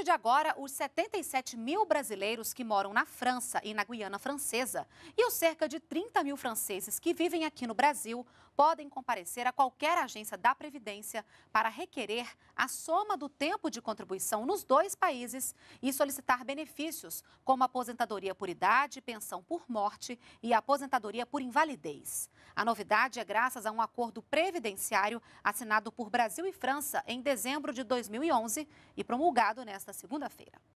partir de agora, os 77 mil brasileiros que moram na França e na Guiana Francesa e os cerca de 30 mil franceses que vivem aqui no Brasil podem comparecer a qualquer agência da Previdência para requerer a soma do tempo de contribuição nos dois países e solicitar benefícios, como aposentadoria por idade, pensão por morte e aposentadoria por invalidez. A novidade é graças a um acordo previdenciário assinado por Brasil e França em dezembro de 2011 e promulgado nesta segunda-feira.